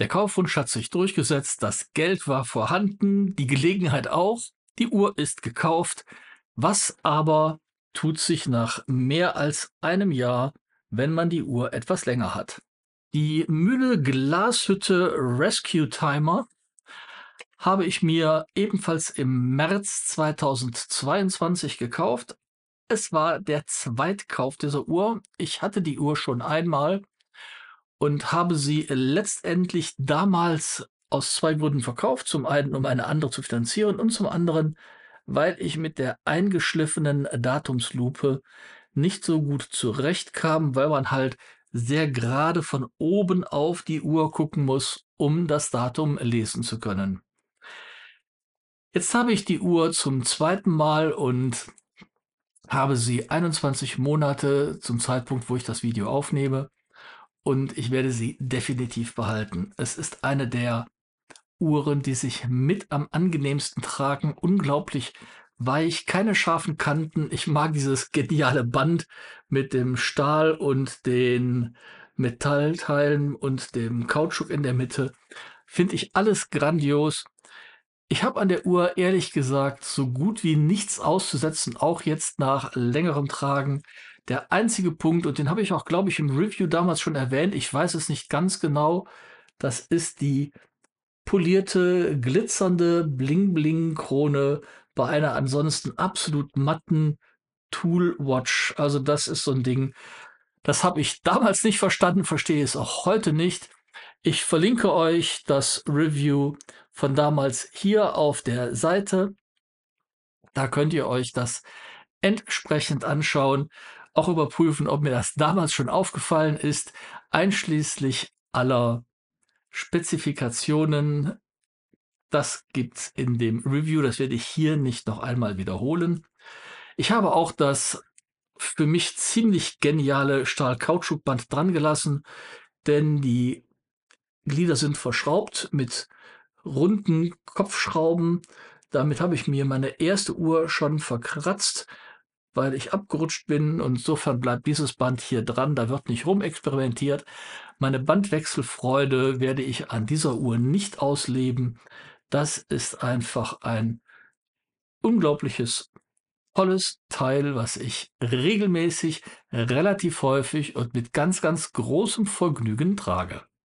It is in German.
Der Kaufwunsch hat sich durchgesetzt, das Geld war vorhanden, die Gelegenheit auch, die Uhr ist gekauft. Was aber tut sich nach mehr als einem Jahr, wenn man die Uhr etwas länger hat? Die Mühle Glashütte Rescue Timer habe ich mir ebenfalls im März 2022 gekauft. Es war der Zweitkauf dieser Uhr. Ich hatte die Uhr schon einmal und habe sie letztendlich damals aus zwei Gründen verkauft. Zum einen, um eine andere zu finanzieren und zum anderen, weil ich mit der eingeschliffenen Datumslupe nicht so gut zurechtkam, weil man halt sehr gerade von oben auf die Uhr gucken muss, um das Datum lesen zu können. Jetzt habe ich die Uhr zum zweiten Mal und habe sie 21 Monate zum Zeitpunkt, wo ich das Video aufnehme und ich werde sie definitiv behalten. Es ist eine der Uhren, die sich mit am angenehmsten tragen, unglaublich weich, keine scharfen Kanten. Ich mag dieses geniale Band mit dem Stahl und den Metallteilen und dem Kautschuk in der Mitte. Finde ich alles grandios. Ich habe an der Uhr ehrlich gesagt so gut wie nichts auszusetzen, auch jetzt nach längerem Tragen. Der einzige Punkt, und den habe ich auch, glaube ich, im Review damals schon erwähnt, ich weiß es nicht ganz genau, das ist die polierte, glitzernde Bling-Bling-Krone bei einer ansonsten absolut matten Tool-Watch. Also das ist so ein Ding, das habe ich damals nicht verstanden, verstehe es auch heute nicht. Ich verlinke euch das Review von damals hier auf der Seite. Da könnt ihr euch das entsprechend anschauen auch überprüfen, ob mir das damals schon aufgefallen ist, einschließlich aller Spezifikationen. Das gibt's in dem Review, das werde ich hier nicht noch einmal wiederholen. Ich habe auch das für mich ziemlich geniale stahl kautschuk dran gelassen, denn die Glieder sind verschraubt mit runden Kopfschrauben. Damit habe ich mir meine erste Uhr schon verkratzt weil ich abgerutscht bin. Und insofern bleibt dieses Band hier dran. Da wird nicht rumexperimentiert. Meine Bandwechselfreude werde ich an dieser Uhr nicht ausleben. Das ist einfach ein unglaubliches, tolles Teil, was ich regelmäßig, relativ häufig und mit ganz, ganz großem Vergnügen trage.